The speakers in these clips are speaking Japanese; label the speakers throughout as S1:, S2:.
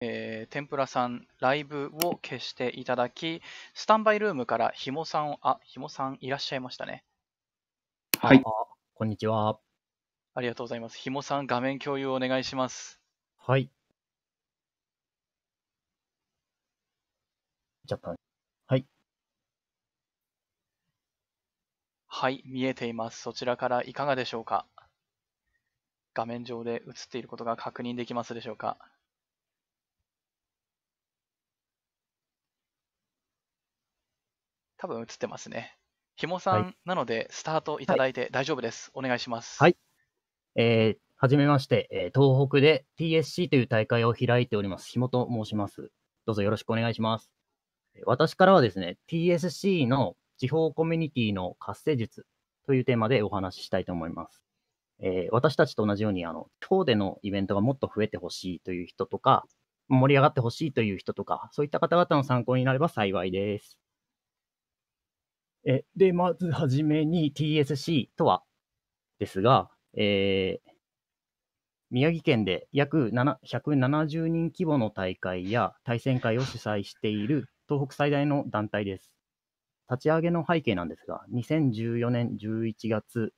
S1: えー、天ぷらさんライブを消していただき、スタンバイルームからひもさん、あ、ひもさんいらっしゃいましたね。
S2: はい。こんにちは。
S1: ありがとうございます。ひもさん、画面共有をお願いします。
S2: はい。ちゃったはい。
S1: はい、見えています。そちらからいかがでしょうか画面上で映っていることが確認できますでしょうか多分映ってますね。ひもさんなので、スタートいただいて大丈夫です。はい、お願いします。
S2: はい。えー、はじめまして、えー、東北で TSC という大会を開いております、ひもと申します。どうぞよろしくお願いします。私からはですね、TSC の地方コミュニティの活性術というテーマでお話ししたいと思います。えー、私たちと同じように、あの、地方でのイベントがもっと増えてほしいという人とか、盛り上がってほしいという人とか、そういった方々の参考になれば幸いです。えで、まずはじめに TSC とはですが、えー、宮城県で約170人規模の大会や対戦会を主催している東北最大の団体です。立ち上げの背景なんですが、2014年11月、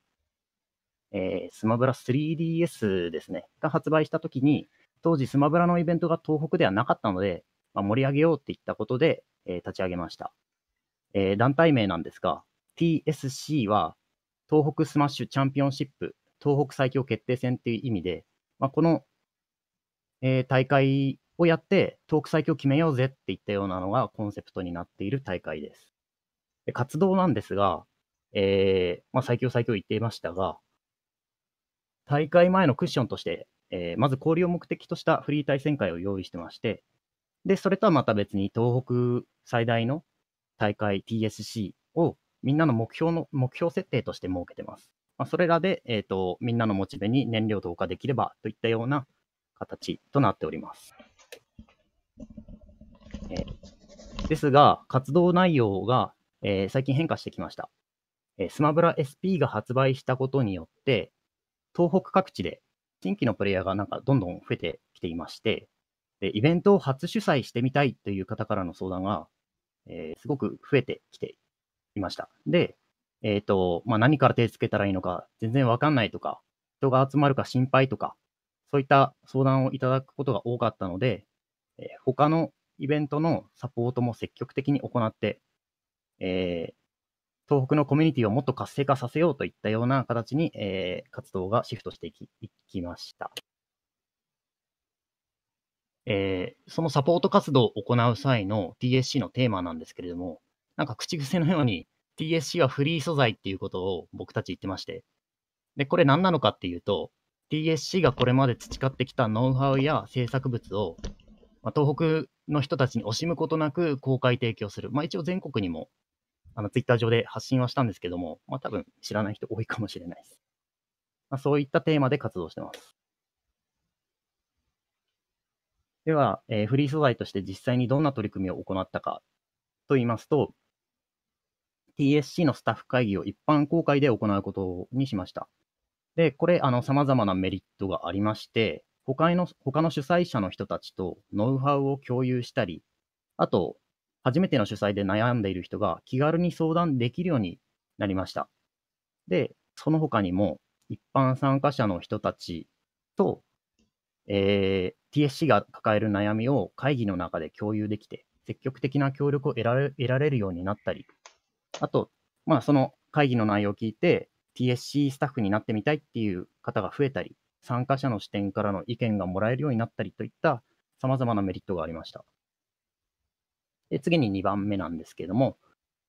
S2: えー、スマブラ 3DS ですね、が発売したときに、当時スマブラのイベントが東北ではなかったので、まあ、盛り上げようっていったことで、えー、立ち上げました。えー、団体名なんですが、TSC は東北スマッシュチャンピオンシップ東北最強決定戦っていう意味で、まあ、この、えー、大会をやって東北最強決めようぜっていったようなのがコンセプトになっている大会です。で活動なんですが、えー、まあ、最強最強言っていましたが、大会前のクッションとして、えー、まず交流を目的としたフリー対戦会を用意してまして、で、それとはまた別に東北最大の大会 TSC をみんなの目標の、目標設定として設けてます。まあ、それらで、えっ、ー、と、みんなのモチベに燃料投下できればといったような形となっております。えー、ですが、活動内容が、えー、最近変化してきました。えスマブラ SP が発売したことによって、東北各地で新規のプレイヤーがなんかどんどん増えてきていまして、でイベントを初主催してみたいという方からの相談がえー、すごく増えてきていました。で、えっ、ー、と、まあ、何から手つけたらいいのか全然わかんないとか、人が集まるか心配とか、そういった相談をいただくことが多かったので、えー、他のイベントのサポートも積極的に行って、えー、東北のコミュニティをもっと活性化させようといったような形に、えー、活動がシフトしていきいきました。えー、そのサポート活動を行う際の TSC のテーマなんですけれども、なんか口癖のように TSC はフリー素材っていうことを僕たち言ってまして、で、これ何なのかっていうと、TSC がこれまで培ってきたノウハウや制作物を、まあ、東北の人たちに惜しむことなく公開提供する。まあ一応全国にも、あの、ツイッター上で発信はしたんですけども、まあ多分知らない人多いかもしれないです。まあそういったテーマで活動してます。では、えー、フリー素材として実際にどんな取り組みを行ったかと言いますと、TSC のスタッフ会議を一般公開で行うことにしました。で、これ、あの、様々なメリットがありまして、他の、他の主催者の人たちとノウハウを共有したり、あと、初めての主催で悩んでいる人が気軽に相談できるようになりました。で、その他にも、一般参加者の人たちとえー、TSC が抱える悩みを会議の中で共有できて、積極的な協力を得られ得られるようになったり、あと、まあ、その会議の内容を聞いて、TSC スタッフになってみたいっていう方が増えたり、参加者の視点からの意見がもらえるようになったりといったさまざまなメリットがありました。で次に2番目なんですけれども、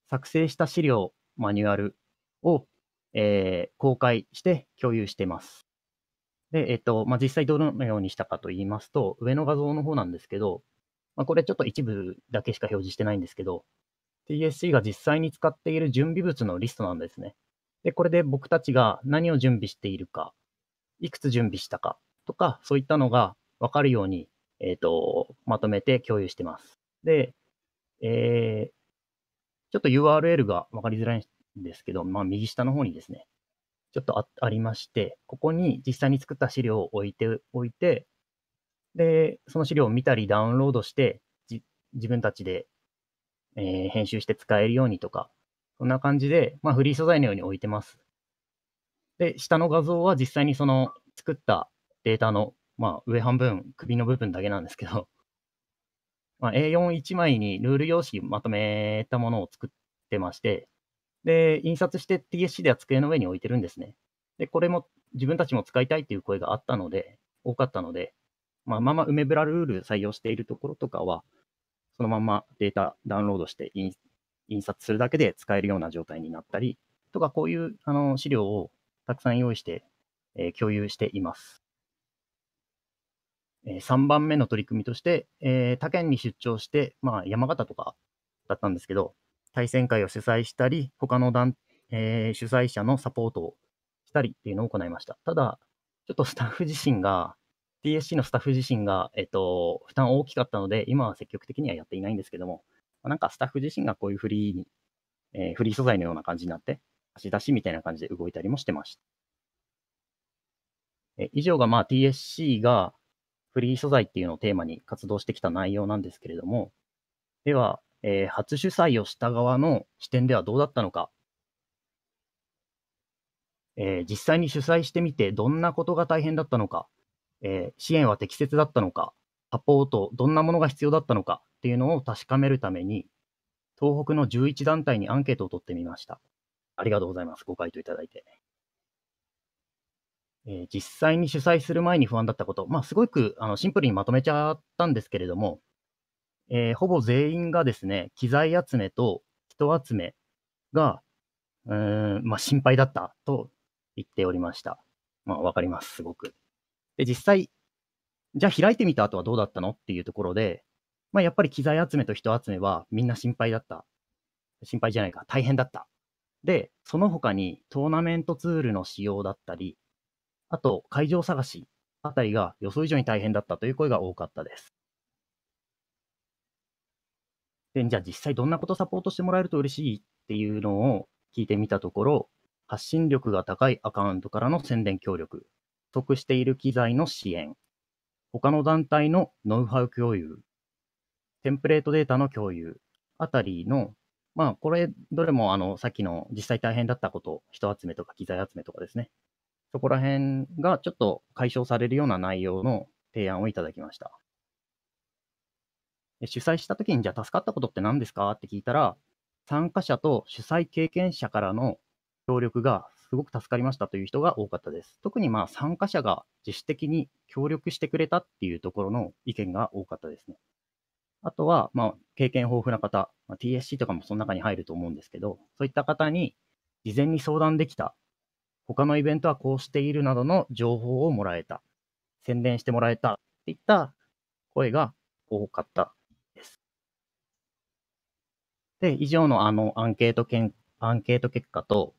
S2: 作成した資料、マニュアルを、えー、公開して共有しています。で、えっと、まあ、実際どのようにしたかと言いますと、上の画像の方なんですけど、まあ、これちょっと一部だけしか表示してないんですけど、TSC が実際に使っている準備物のリストなんですね。で、これで僕たちが何を準備しているか、いくつ準備したかとか、そういったのがわかるように、えっ、ー、と、まとめて共有してます。で、えー、ちょっと URL がわかりづらいんですけど、まあ、右下の方にですね、ちょっとありまして、ここに実際に作った資料を置いておいて、で、その資料を見たりダウンロードして、自分たちで、えー、編集して使えるようにとか、そんな感じで、まあ、フリー素材のように置いてます。で、下の画像は実際にその作ったデータの、まあ、上半分、首の部分だけなんですけど、まあ、A41 枚にルール用紙まとめたものを作ってまして、で、印刷して TSC では机の上に置いてるんですね。で、これも自分たちも使いたいっていう声があったので、多かったので、まあ、まま梅ブラルール採用しているところとかは、そのままデータダウンロードして印刷するだけで使えるような状態になったり、とか、こういうあの資料をたくさん用意して、えー、共有しています。えー、3番目の取り組みとして、えー、他県に出張して、まあ、山形とかだったんですけど、対戦会を主催したり、他の団、えー、主催者のサポートをしたりっていうのを行いました。ただ、ちょっとスタッフ自身が、TSC のスタッフ自身が、えっと、負担大きかったので、今は積極的にはやっていないんですけども、まあ、なんかスタッフ自身がこういうフリーに、えー、フリー素材のような感じになって、足出しみたいな感じで動いたりもしてました。え以上がまあ TSC がフリー素材っていうのをテーマに活動してきた内容なんですけれども、では、えー、初主催をした側の視点ではどうだったのか、えー、実際に主催してみてどんなことが大変だったのか、えー、支援は適切だったのか、サポート、どんなものが必要だったのかっていうのを確かめるために、東北の11団体にアンケートを取ってみました。ありがとうございます。ご回答いただいて。えー、実際に主催する前に不安だったこと、まあ、すごくあのシンプルにまとめちゃったんですけれども、えー、ほぼ全員がですね、機材集めと人集めが、うーん、まあ、心配だったと言っておりました。まあ、わかります、すごく。で、実際、じゃあ開いてみた後はどうだったのっていうところで、まあ、やっぱり機材集めと人集めはみんな心配だった。心配じゃないか、大変だった。で、その他にトーナメントツールの使用だったり、あと会場探しあたりが予想以上に大変だったという声が多かったです。で、じゃあ実際どんなことサポートしてもらえると嬉しいっていうのを聞いてみたところ、発信力が高いアカウントからの宣伝協力、不足している機材の支援、他の団体のノウハウ共有、テンプレートデータの共有あたりの、まあ、これ、どれもあの、さっきの実際大変だったこと、人集めとか機材集めとかですね。そこら辺がちょっと解消されるような内容の提案をいただきました。主催した時に、じゃあ助かったことって何ですかって聞いたら、参加者と主催経験者からの協力がすごく助かりましたという人が多かったです。特にまあ参加者が自主的に協力してくれたっていうところの意見が多かったですね。あとは、まあ、経験豊富な方、まあ、TSC とかもその中に入ると思うんですけど、そういった方に事前に相談できた、他のイベントはこうしているなどの情報をもらえた、宣伝してもらえたっていった声が多かったで、以上のあのアンケートけんアンケート結果と、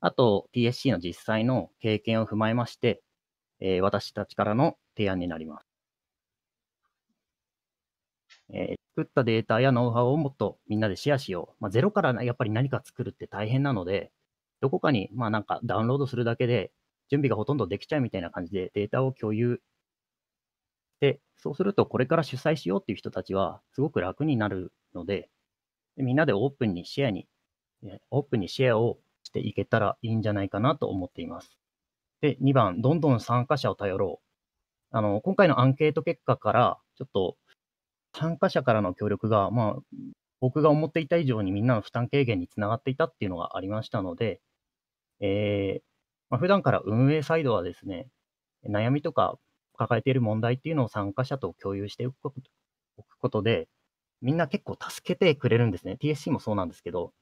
S2: あと TSC の実際の経験を踏まえまして、えー、私たちからの提案になります。えー、作ったデータやノウハウをもっとみんなでシェアしよう。まあ、ゼロからやっぱり何か作るって大変なので、どこかにまあなんかダウンロードするだけで準備がほとんどできちゃうみたいな感じでデータを共有して、そうするとこれから主催しようっていう人たちはすごく楽になるので、みんなでオープンにシェアに、オープンにシェアをしていけたらいいんじゃないかなと思っています。で、2番、どんどん参加者を頼ろう。あの、今回のアンケート結果から、ちょっと参加者からの協力が、まあ、僕が思っていた以上にみんなの負担軽減につながっていたっていうのがありましたので、えー、まあ、普段から運営サイドはですね、悩みとか抱えている問題っていうのを参加者と共有しておくことで、みんな結構助けてくれるんですね。TSC もそうなんですけど、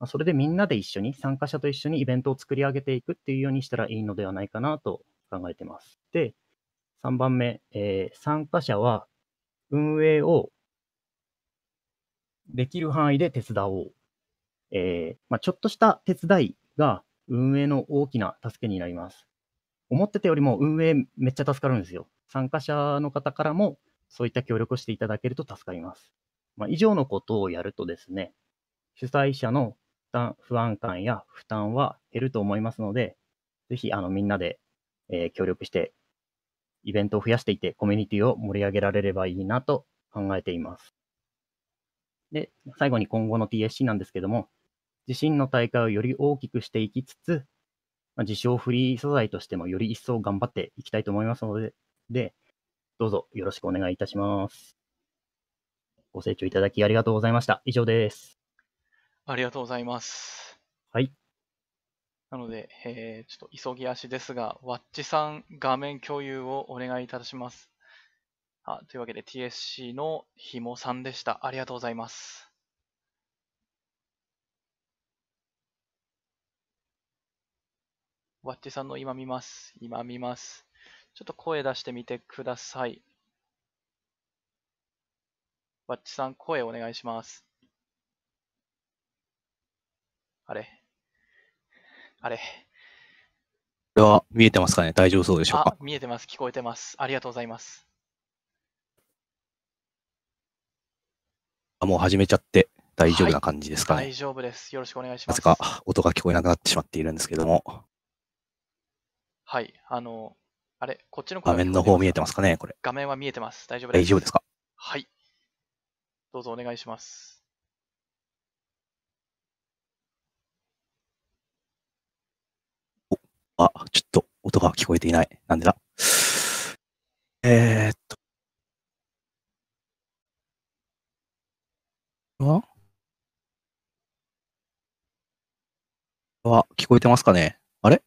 S2: まあ、それでみんなで一緒に、参加者と一緒にイベントを作り上げていくっていうようにしたらいいのではないかなと考えてます。で、3番目、えー、参加者は運営をできる範囲で手伝おう。えー、まあ、ちょっとした手伝いが運営の大きな助けになります。思ってたよりも運営めっちゃ助かるんですよ。参加者の方からもそういった協力をしていただけると助かります。まあ、以上のことをやるとですね、主催者の不安感や負担は減ると思いますので、ぜひあのみんなで、えー、協力して、イベントを増やしていって、コミュニティを盛り上げられればいいなと考えています。で、最後に今後の TSC なんですけども、自身の大会をより大きくしていきつつ、まあ、自称フリー素材としてもより一層頑張っていきたいと思いますので、でどうぞよろしくお願いいたします。ご清聴いただきありがとうございました。以上です。
S1: ありがとうございます。はい。なので、えー、ちょっと急ぎ足ですが、ワッチさん画面共有をお願いいたします。あというわけで TSC のひもさんでした。ありがとうございます。ワッチさんの今見ます。今見ます。ちょっと声出してみてください。バッチさん、声お願いします。あれあれこれは見えてますかね大丈夫そうでしょうか見えてます。聞こえてます。ありがとうございます。あ、もう始めちゃって大丈夫な感じですかね、はい、大丈夫です。よろしくお願いします。なぜか音が聞こえなくなってしまっているんですけども。はい、あの、あれ、こっちの画面の方見えてますかねこれ。画面は見えてます。大丈夫です。大丈夫ですかはい。どうぞお願いします。あ、ちょっと音が聞こえていない。なんでだ。えー、っと。はは、聞こえてますかねあれ